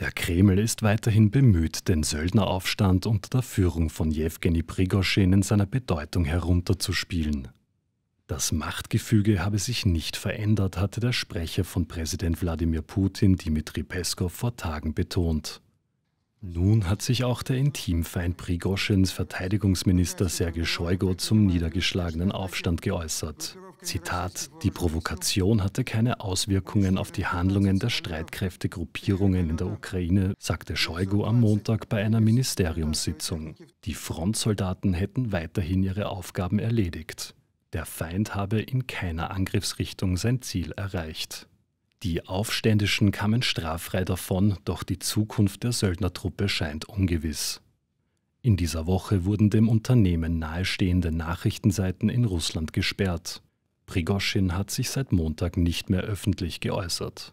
Der Kreml ist weiterhin bemüht, den Söldneraufstand unter der Führung von Jewgeni Prigoschin in seiner Bedeutung herunterzuspielen. Das Machtgefüge habe sich nicht verändert, hatte der Sprecher von Präsident Wladimir Putin Dmitri Peskov vor Tagen betont. Nun hat sich auch der Intimfeind Prigoschins Verteidigungsminister Sergei Scheugo zum niedergeschlagenen Aufstand geäußert. Zitat, die Provokation hatte keine Auswirkungen auf die Handlungen der Streitkräftegruppierungen in der Ukraine, sagte Scheugo am Montag bei einer Ministeriumssitzung. Die Frontsoldaten hätten weiterhin ihre Aufgaben erledigt. Der Feind habe in keiner Angriffsrichtung sein Ziel erreicht. Die Aufständischen kamen straffrei davon, doch die Zukunft der Söldnertruppe scheint ungewiss. In dieser Woche wurden dem Unternehmen nahestehende Nachrichtenseiten in Russland gesperrt. Prigoschin hat sich seit Montag nicht mehr öffentlich geäußert.